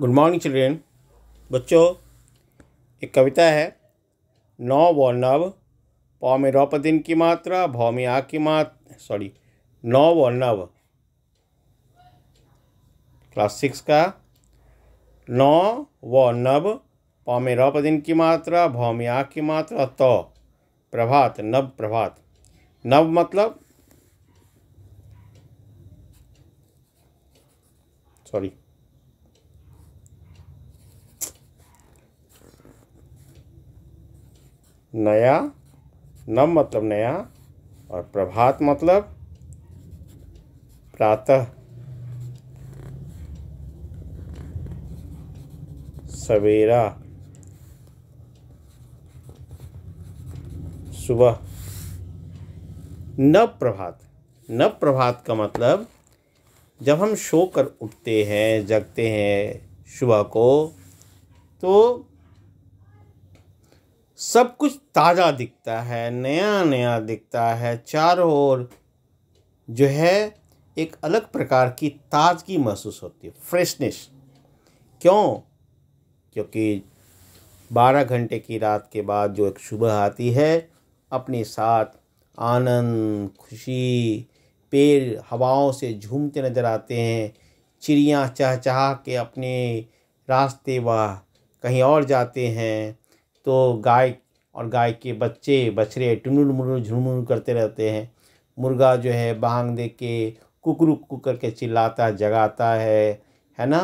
good morning children बच्चों एक कविता है नौ व नव पौ में रौपदिन की मात्रा भौ में आ की मात्रा सॉरी नौ व नव क्लास सिक्स का नौ व नव पौ में रौपदिन की मात्रा भौ में आ की मात्रा तो प्रभात नव प्रभात नव मतलब सॉरी नया नम मतलब नया और प्रभात मतलब प्रातः सवेरा सुबह नव प्रभात नव प्रभात का मतलब जब हम सो कर उठते हैं जगते हैं सुबह को तो सब कुछ ताज़ा दिखता है नया नया दिखता है चारों ओर जो है एक अलग प्रकार की ताजगी महसूस होती है फ्रेशनेस क्यों क्योंकि बारह घंटे की रात के बाद जो एक सुबह आती है अपने साथ आनंद खुशी पेड़ हवाओं से झूमते नज़र आते हैं चिड़ियाँ चहचहा के अपने रास्ते व कहीं और जाते हैं तो गाय और गाय के बच्चे बछड़े टुनुल मुनुल झुनमुन करते रहते हैं मुर्गा जो है बांग दे के कुकरुक कुकर करके चिल्लाता जगाता है है ना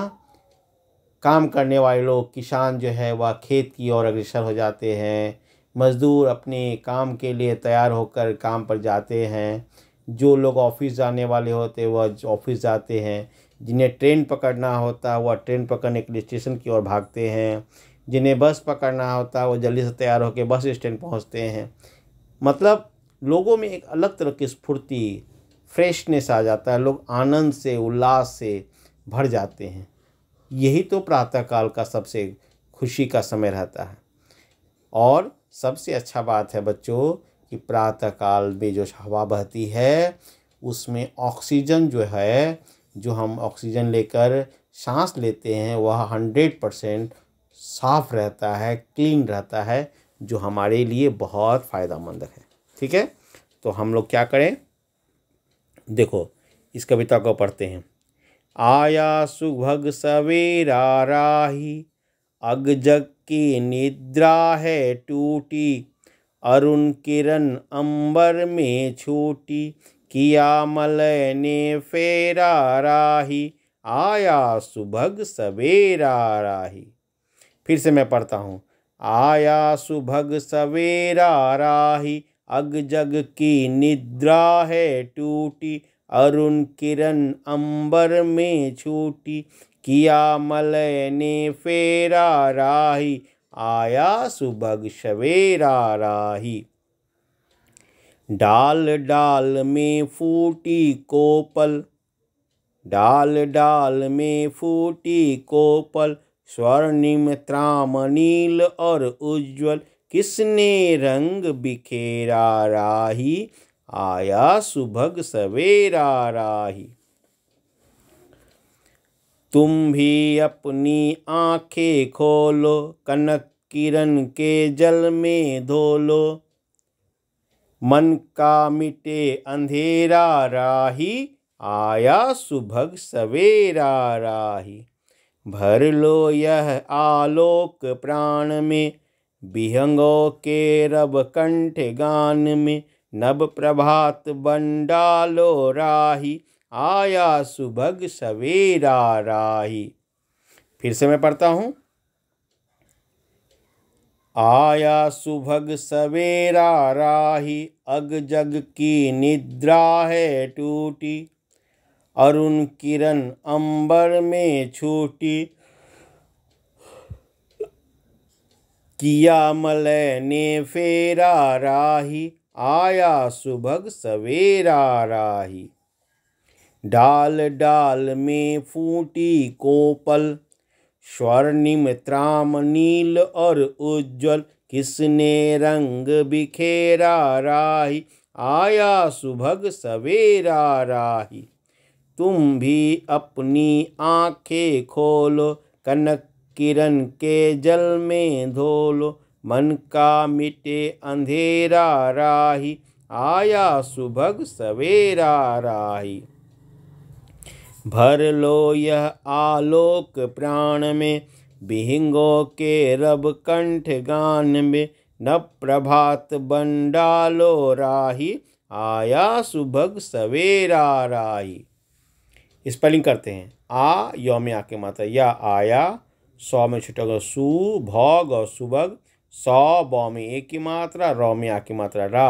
काम करने वाले लोग किसान जो है वह खेत की ओर अग्रसर हो जाते हैं मज़दूर अपने काम के लिए तैयार होकर काम पर जाते हैं जो लोग ऑफिस जाने वाले होते वह ऑफिस जाते हैं जिन्हें ट्रेन पकड़ना होता है वह ट्रेन पकड़ने के लिए स्टेशन की ओर भागते हैं जिन्हें बस पकड़ना होता है वो जल्दी से तैयार होकर बस स्टैंड पहुँचते हैं मतलब लोगों में एक अलग तरह की स्फूर्ति फ्रेशनेस आ जाता है लोग आनंद से उल्लास से भर जाते हैं यही तो प्रातःकाल का सबसे खुशी का समय रहता है और सबसे अच्छा बात है बच्चों कि प्रातःकाल में जो हवा बहती है उसमें ऑक्सीजन जो है जो हम ऑक्सीजन लेकर सांस लेते हैं वह हंड्रेड परसेंट साफ रहता है क्लीन रहता है जो हमारे लिए बहुत फ़ायदेमंद है ठीक है तो हम लोग क्या करें देखो इस कविता को पढ़ते हैं आया सुभग सवेरा राही अग जग की निद्रा है टूटी अरुण किरण अंबर में छोटी किया मल ने फेरा राही आया सुभग सवेरा राही फिर से मैं पढ़ता हूँ आया सुभग सवेरा राही अग जग की निद्रा है टूटी अरुण किरण अंबर में छूटी किया मलय ने फेरा राही आया सुभग सवेरा राही डाल डाल में फूटी कोपल डाल डाल में फूटी कोपल स्वर्णिम त्राम नील और उज्ज्वल किसने रंग बिखेरा राही आया सुभग सवेरा राही तुम भी अपनी आंखें खोलो कनक किरण के जल में धो लो मन का मिटे अंधेरा राही आया सुभग सवेरा राही भर लो यह आलोक प्राण में बिहंगो के रब कंठ गान में नब प्रभात बंडालो राही आया सुभग सवेरा राही फिर से मैं पढ़ता हूँ आया सुभग सवेरा राही अग जग की निद्रा है टूटी अरुण किरण अंबर में छोटी किया मलय ने फेरा राही आया सुभग सवेरा राही डाल डाल में फूटी कोपल स्वर्णिम त्राम नील और उज्जवल किसने रंग बिखेरा राही आया सुभग सवेरा राही तुम भी अपनी आँखें खोलो कनक किरण के जल में धोलो मन का मिटे अंधेरा राही आया सुभग सवेरा राही भर लो यह आलोक प्राण में बिहिंगो के रब कंठ गान में न प्रभात बंडालो राही आया सुभग सवेरा राही स्पेलिंग करते हैं आ योम आ के मात्रा या आया सौ में छुटोगे सु भोग और सुबग सौ बौ में एक की मात्रा रौ में आ की मात्रा रा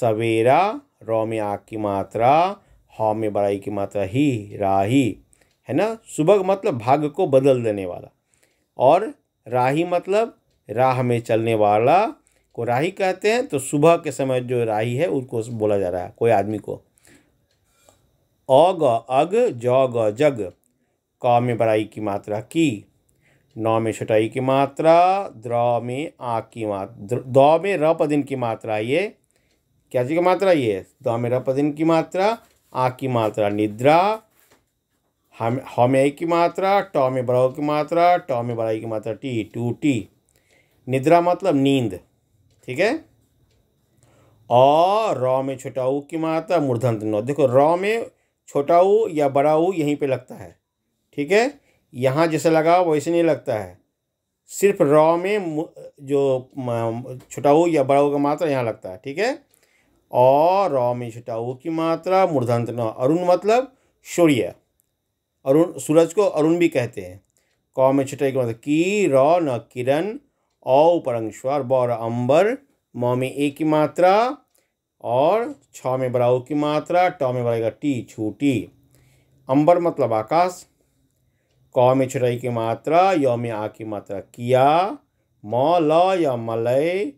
सवेरा रौ में आ की मात्रा हौ में बड़ाई की मात्रा ही राही है ना सुबग मतलब भाग्य को बदल देने वाला और राही मतलब राह में चलने वाला को राही कहते हैं तो सुबह के समय जो राही है उनको बोला जा रहा है कोई आदमी को ग अग ग जग क में बड़ाई की मात्रा की नौ में छोटाई की मात्रा द्र में आ की मात्रा द में र पदिन की मात्रा ये क्या चीज़ की मात्रा ये द में र पदिन की मात्रा आ की मात्रा निद्रा हम हमे की मात्रा टॉ में बड़ाओ की मात्रा ट में बड़ाई की मात्रा टी टू टी निद्रा मतलब नींद ठीक है और रॉ में ऊ की मात्रा मूर्धन देखो रॉ में छोटा ऊ या बड़ा ऊ यहीं पे लगता है ठीक है यहाँ जैसे लगा वैसे नहीं लगता है सिर्फ रॉ में जो छोटा ऊ या बड़ा ऊ का मात्रा यहाँ लगता है ठीक है और रॉ में छोटा ऊ की मात्रा मूर्धंत न अरुण मतलब सूर्य अरुण सूरज को अरुण भी कहते हैं कौ में छोटा मतलब की मात्रा की रॉ न किरण औ परंगश्वर बौर अंबर मौ में ए की मात्रा और छ में बड़ा की मात्रा ट में बढ़ेगा टी छूटी अंबर मतलब आकाश क में छुटाई की मात्रा य में आ की मात्रा किया म ल या मलय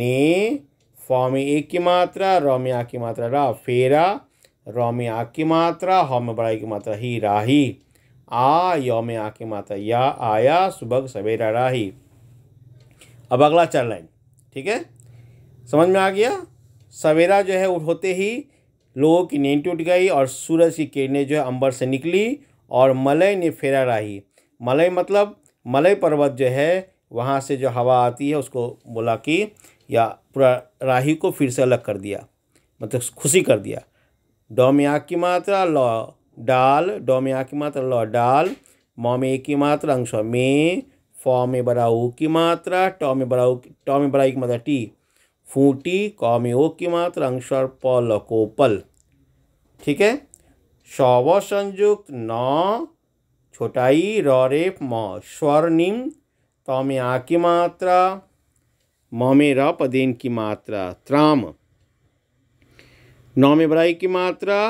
ने फ में एक की मात्रा र में आ की मात्रा रा फेरा र में आ की मात्रा ह में बड़ाई की मात्रा ही राही आ य में आ की मात्रा या आया सुबह सवेरा राही अब अगला चार लाइन ठीक है समझ में आ गया सवेरा जो है होते ही लोगों की नींद टूट गई और सूरज की किरणें जो है अंबर से निकली और मलय ने फेरा राही मलय मतलब मलय पर्वत जो है वहाँ से जो हवा आती है उसको बोला कि या पूरा राही को फिर से अलग कर दिया मतलब खुशी कर दिया डोमिया की मात्रा लॉ डाल डोमिया की मात्रा लॉ डाल मोमे की मात्रा अंश में फॉ में बराऊ की मात्रा टॉ में बराऊ टॉ में बराई की मात्रा टी फूटी कौमियों की मात्र अंशर प लकोपल ठीक है शव संयुक्त न छोटाई रेप म स्वर्णिम तमे आ की मात्रा म में र पदेन की मात्रा त्राम नौ में बराई की मात्रा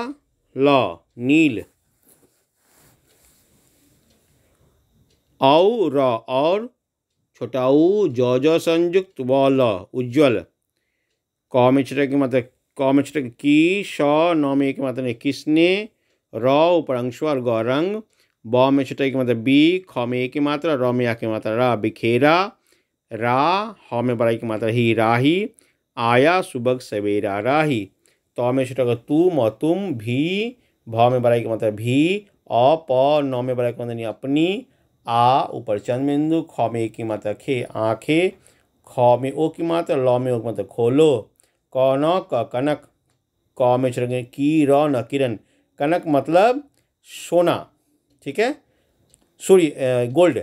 ल नील औ र और छोटाऊ ज संयुक्त व ल उज्ज्वल क कौमिचर की मात्रा कौमिचर की स नौ में एक मात्रा ने किसने र ऊपर अंश और गौरंग ब में छुटे की मात्रा बी ख में एक ही मात्रा र में आ की मात्रा रा बिखेरा रा ह में बड़ा की मात्रा ही राही आया सुबक सवेरा राही त में का तुम म तुम भी भ में बड़ा की मात्रा भी अ प न में बड़ा की मात्रा अपनी आ ऊपर चंद बिंदु ख में एक ही मात्रा खे आँखें ख में ओ की मात्रा ल में ओ की मात्रा खोलो न का कनक कौ में चलेंगे की रौ न किरण कनक मतलब सोना ठीक है सूर्य गोल्ड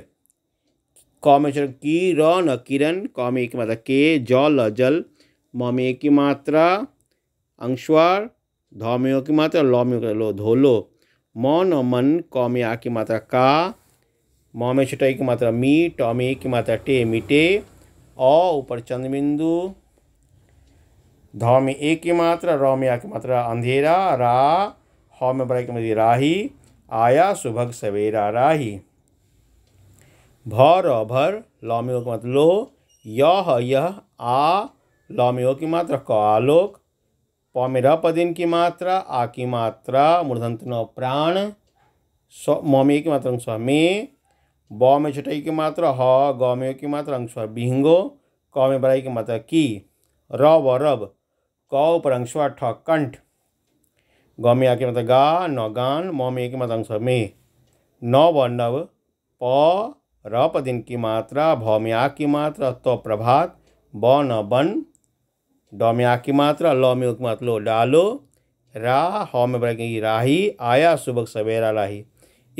कौ में छोड़ेंगे की रौ न किरण कौ में एक मात्रा के जौ ल जल म में एक की मात्रा अंशवार धौ की मात्रा लौ में लो धोलो मौन और मन कौ में आ की मात्रा का मौ में छोटा की मात्रा मी टौ में एक की मात्रा टे मिटे और ऊपर चंद्रबिंदु ध में ए की मात्रा र में आ की मात्रा अंधेरा रा ह में बड़ा की मात्रा राही आया सुभग सवेरा राही भर में ओ की मात्रा लो यह यह आ ओ की मात्रा क आलोक प में र पदिन की मात्रा आ की मात्रा मूर्धंत प्राण स म में की मात्रा अंश मे ब में छोटाई की मात्रा ह ग में की मात्रा अंश बिहंगो क में बड़ाई की मात्रा की रब रब कौ पर अंश हुआ ठ कंठ गौ में आके मतलब गा नौ गान मौ मतलब में एक मत अंश मे नौ व नव प र प दिन की मात्रा भ में आ की मात्रा तो प्रभात ब न बन ड में आ की मात्रा ल में उक मत तो लो डालो रा ह में बढ़ेगी राही आया सुबह सवेरा राही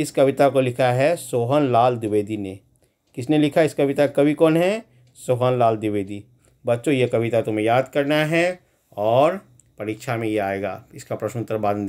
इस कविता को लिखा है सोहन लाल द्विवेदी ने किसने लिखा इस कविता कवि कौन है सोहन लाल द्विवेदी बच्चों ये कविता तुम्हें याद करना है और परीक्षा में ये आएगा इसका प्रश्न उत्तर बाद में